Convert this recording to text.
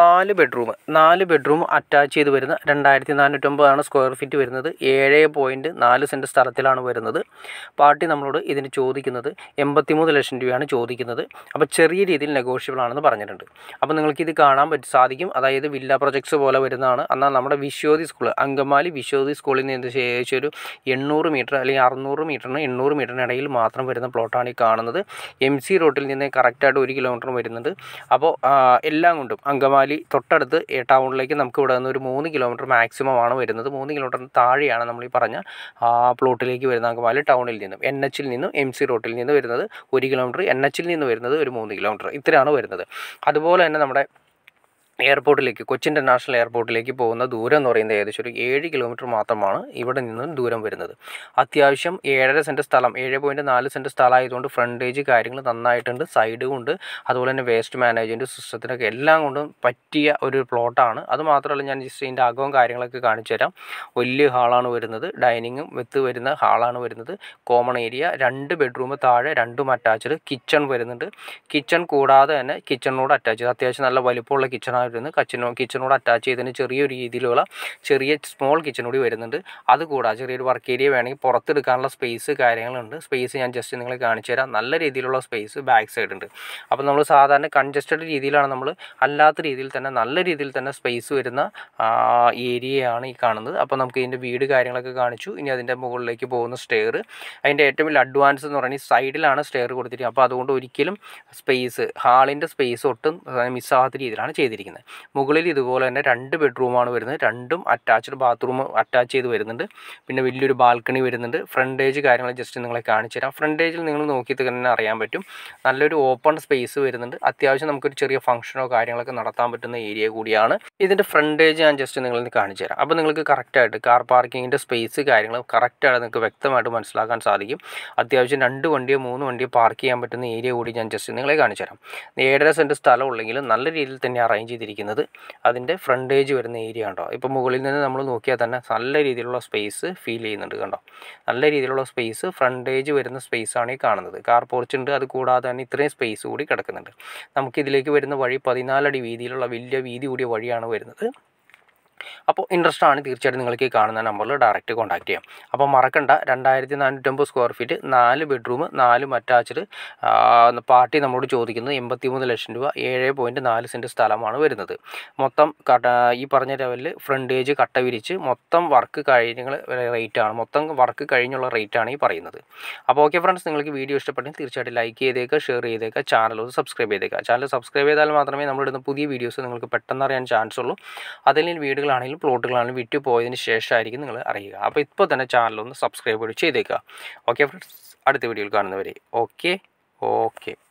നാല് ബെഡ്റൂം നാല് bedroom attach ചെയ്ത് വരുന്ന രണ്ടായിരത്തി നാനൂറ്റമ്പതാണ് സ്ക്വയർ ഫീറ്റ് വരുന്നത് ഏഴ് പോയിൻറ്റ് നാല് സെൻറ്റ് സ്ഥലത്തിലാണ് വരുന്നത് പാർട്ടി നമ്മളോട് ഇതിന് ചോദിക്കുന്നത് എൺപത്തിമൂന്ന് ലക്ഷം രൂപയാണ് ചോദിക്കുന്നത് അപ്പോൾ ചെറിയ രീതിയിൽ നെഗോഷ്യബിൾ ആണെന്ന് പറഞ്ഞിട്ടുണ്ട് അപ്പോൾ നിങ്ങൾക്ക് ഇത് കാണാൻ പറ്റും സാധിക്കും അതായത് വില്ല പ്രൊജക്ട്സ് പോലെ വരുന്നതാണ് എന്നാൽ നമ്മുടെ വിശ്വതി സ്കൂൾ അങ്കമാലി വിശ്വതി സ്കൂളിൽ നിന്ന് ശേഷം ഒരു എണ്ണൂറ് മീറ്റർ അല്ലെങ്കിൽ അറുന്നൂറ് മീറ്ററിന് എണ്ണൂറ് മീറ്ററിന് ഇടയിൽ മാത്രം വരുന്ന പ്ലോട്ടാണ് ഈ കാണുന്നത് എം സി റോട്ടിൽ നിന്ന് കറക്റ്റായിട്ട് ഒരു കിലോമീറ്റർ വരുന്നുണ്ട് അപ്പോൾ എല്ലാം കൊണ്ടും അങ്ക അങ്കമാലി തൊട്ടടുത്ത് ടൗണിലേക്ക് നമുക്ക് ഇവിടെ നിന്ന് ഒരു മൂന്ന് കിലോമീറ്റർ മാക്സിമം ആണ് വരുന്നത് മൂന്ന് കിലോമീറ്റർ താഴെയാണ് നമ്മൾ ഈ പറഞ്ഞ പ്ലോട്ടിലേക്ക് വരുന്ന അങ്കമാലി ടൗണിൽ നിന്നും എൻ എച്ചിൽ നിന്നും എം സി റോട്ടിൽ നിന്ന് വരുന്നത് ഒരു കിലോമീറ്റർ എൻ എച്ചിൽ നിന്ന് വരുന്നത് ഒരു മൂന്ന് കിലോമീറ്റർ ഇത്രയാണ് വരുന്നത് അതുപോലെ തന്നെ നമ്മുടെ എയർപോർട്ടിലേക്ക് കൊച്ചി ഇൻ്റർനാഷണൽ എയർപോർട്ടിലേക്ക് പോകുന്ന ദൂരം എന്ന് പറയുന്നത് ഏകദേശം ഒരു ഏഴ് കിലോമീറ്റർ മാത്രമാണ് ഇവിടെ നിന്നും ദൂരം വരുന്നത് അത്യാവശ്യം ഏഴര സെൻറ്റ് സ്ഥലം ഏഴ് പോയിൻറ്റ് നാല് സെൻറ്റ് സ്ഥലമായതുകൊണ്ട് ഫ്രണ്ടേജ് കാര്യങ്ങൾ നന്നായിട്ടുണ്ട് സൈഡും ഉണ്ട് അതുപോലെ തന്നെ വേസ്റ്റ് മാനേജ്മെൻറ്റ് സിസ്റ്റത്തിനൊക്കെ എല്ലാം കൊണ്ടും പറ്റിയ ഒരു പ്ലോട്ടാണ് അത് മാത്രമല്ല ഞാൻ ജസ്റ്റ് ഇതിൻ്റെ അകവും കാര്യങ്ങളൊക്കെ കാണിച്ചു തരാം വലിയ ഹാളാണ് വരുന്നത് ഡൈനിങ്ങും വിത്ത് വരുന്ന ഹാളാണ് വരുന്നത് കോമൺ ഏരിയ രണ്ട് ബെഡ്റൂം താഴെ രണ്ടും അറ്റാച്ച്ഡ് കിച്ചൺ വരുന്നുണ്ട് കിച്ചൺ കൂടാതെ തന്നെ കിച്ചണിനോട് അറ്റാച്ച് അത്യാവശ്യം നല്ല വലിപ്പമുള്ള കിച്ചൺ വരുന്നത് കച്ചിനോ കിച്ചനോട് അറ്റാച്ച് ചെയ്തതിന് ചെറിയൊരു രീതിയിലുള്ള ചെറിയ സ്മോൾ കിച്ചൻ കൂടി വരുന്നുണ്ട് അതുകൂടാതെ ചെറിയൊരു വർക്ക് ഏരിയ വേണമെങ്കിൽ പുറത്തെടുക്കാനുള്ള സ്പേസ് കാര്യങ്ങളുണ്ട് സ്പേസ് ഞാൻ ജസ്റ്റ് നിങ്ങളെ കാണിച്ചു തരാം നല്ല രീതിയിലുള്ള സ്പേസ് ബാക്ക് സൈഡ് ഉണ്ട് അപ്പോൾ നമ്മൾ സാധാരണ കൺജസ്റ്റഡ് രീതിയിലാണ് നമ്മൾ അല്ലാത്ത രീതിയിൽ തന്നെ നല്ല രീതിയിൽ തന്നെ സ്പേസ് വരുന്ന ഏരിയയാണ് ഈ കാണുന്നത് അപ്പോൾ നമുക്ക് ഇതിൻ്റെ വീട് കാര്യങ്ങളൊക്കെ കാണിച്ചു ഇനി അതിൻ്റെ മുകളിലേക്ക് പോകുന്ന സ്റ്റെയർ അതിൻ്റെ ഏറ്റവും വലിയ അഡ്വാൻസ് എന്ന് പറയുന്നത് സൈഡിലാണ് സ്റ്റെയർ കൊടുത്തിരിക്കുന്നത് അപ്പോൾ അതുകൊണ്ട് ഒരിക്കലും സ്പേസ് ഹാളിൻ്റെ സ്പേസ് ഒട്ടും മിസ്സാകാത്ത രീതിയിലാണ് ചെയ്തിരിക്കുന്നത് വരുന്നത് മുകളിൽ ഇതുപോലെ തന്നെ രണ്ട് ബെഡ്റൂമാണ് വരുന്നത് രണ്ടും അറ്റാച്ച്ഡ് ബാത്റൂം അറ്റാച്ച് ചെയ്ത് വരുന്നുണ്ട് പിന്നെ വലിയൊരു ബാൽക്കണി വരുന്നുണ്ട് ഫ്രണ്ടേജ് കാര്യങ്ങൾ ജസ്റ്റ് നിങ്ങളെ കാണിച്ചു തരാം ഫ്രണ്ടേജിൽ നിങ്ങൾ നോക്കിയിട്ട് തന്നെ അറിയാൻ പറ്റും നല്ലൊരു ഓപ്പൺ സ്പേസ് വരുന്നുണ്ട് അത്യാവശ്യം നമുക്കൊരു ചെറിയ ഫംഗ്ഷനോ കാര്യങ്ങളൊക്കെ നടത്താൻ പറ്റുന്ന ഏരിയ കൂടിയാണ് ഇതിൻ്റെ ഫ്രണ്ടേജ് ഞാൻ ജസ്റ്റ് നിങ്ങളിന്ന് കാണിച്ചു തരാം അപ്പോൾ നിങ്ങൾക്ക് കറക്റ്റായിട്ട് കാർ പാർക്കിങ്ങിൻ്റെ സ്പേസ് കാര്യങ്ങൾ കറക്റ്റായിട്ട് നിങ്ങൾക്ക് വ്യക്തമായിട്ട് മനസ്സിലാക്കാൻ സാധിക്കും അത്യാവശ്യം രണ്ട് വണ്ടിയോ മൂന്ന് വണ്ടിയോ പാർക്ക് ചെയ്യാൻ പറ്റുന്ന ഏരിയ കൂടി ഞാൻ ജസ്റ്റ് നിങ്ങളെ കാണിച്ചു തരാം ഏഴര സെൻറ്റ് സ്ഥലം ഉള്ളെങ്കിലും നല്ല രീതിയിൽ തന്നെ അറേഞ്ച് ചെയ്തിരിക്കും ചെയ്തിരിക്കുന്നത് അതിൻ്റെ ഫ്രണ്ടേജ് വരുന്ന ഏരിയ കണ്ടോ ഇപ്പോൾ മുകളിൽ നിന്ന് നമ്മൾ നോക്കിയാൽ തന്നെ നല്ല രീതിയിലുള്ള സ്പേസ് ഫീൽ ചെയ്യുന്നുണ്ട് കണ്ടോ നല്ല രീതിയിലുള്ള സ്പേസ് ഫ്രണ്ടേജ് വരുന്ന സ്പേസ് ആണ് ഈ കാണുന്നത് കാർ പോർച്ച് ഉണ്ട് അത് കൂടാതെ തന്നെ ഇത്രയും സ്പേസ് കൂടി കിടക്കുന്നുണ്ട് നമുക്കിതിലേക്ക് വരുന്ന വഴി പതിനാലടി വീതിയിലുള്ള വലിയ വീതി കൂടിയ വഴിയാണ് വരുന്നത് അപ്പോൾ ഇൻട്രസ്റ്റ് ആണ് തീർച്ചയായിട്ടും നിങ്ങൾക്ക് ഈ കാണുന്ന നമ്പറിൽ ഡയറക്റ്റ് കോൺടാക്ട് ചെയ്യാം അപ്പോൾ മറക്കണ്ട രണ്ടായിരത്തി നാനൂറ്റമ്പത് സ്ക്വയർ ഫീറ്റ് നാല് ബെഡ്റൂം നാല് മറ്റാച്ചിട് പാർട്ടി നമ്മളോട് ചോദിക്കുന്നത് എൺപത്തി മൂന്ന് ലക്ഷം രൂപ ഏഴ് പോയിൻറ്റ് നാല് സെൻറ്റ് സ്ഥലമാണ് വരുന്നത് മൊത്തം ഈ പറഞ്ഞ ലെവലിൽ ഫ്രണ്ടേജ് കട്ട വിരിച്ച് മൊത്തം വർക്ക് റേറ്റ് ആണ് മൊത്തം വർക്ക് കഴിഞ്ഞുള്ള റേറ്റ് ആണ് ഈ പറയുന്നത് അപ്പോൾ ഓക്കെ ഫ്രണ്ട്സ് നിങ്ങൾക്ക് വീഡിയോ ഇഷ്ടപ്പെട്ടെങ്കിൽ തീർച്ചയായിട്ടും ലൈക്ക് ചെയ്തേക്കുക ഷെയർ ചെയ്തേക്കുക ചാനൽ ഒന്ന് സബ്സ്ക്രൈബ് ചെയ്തേക്കുക ചാനൽ സബ്സ്ക്രൈബ് ചെയ്താൽ മാത്രമേ നമ്മളിടുന്ന പുതിയ വീഡിയോസ് നിങ്ങൾക്ക് പെട്ടെന്ന് അറിയാൻ ചാൻസ് ഉള്ളൂ അതിൽ വീടുകളാണ് വീടാണെങ്കിലും പ്ലോട്ടുകളാണെങ്കിലും വിറ്റ് പോയതിന് ശേഷമായിരിക്കും നിങ്ങൾ അറിയുക അപ്പോൾ ഇപ്പോൾ തന്നെ ചാനലൊന്ന് സബ്സ്ക്രൈബ് ചെയ്തേക്കുക ഓക്കെ ഫ്രണ്ട്സ് അടുത്ത വീഡിയോയിൽ കാണുന്നവരെ ഓക്കെ ഓക്കെ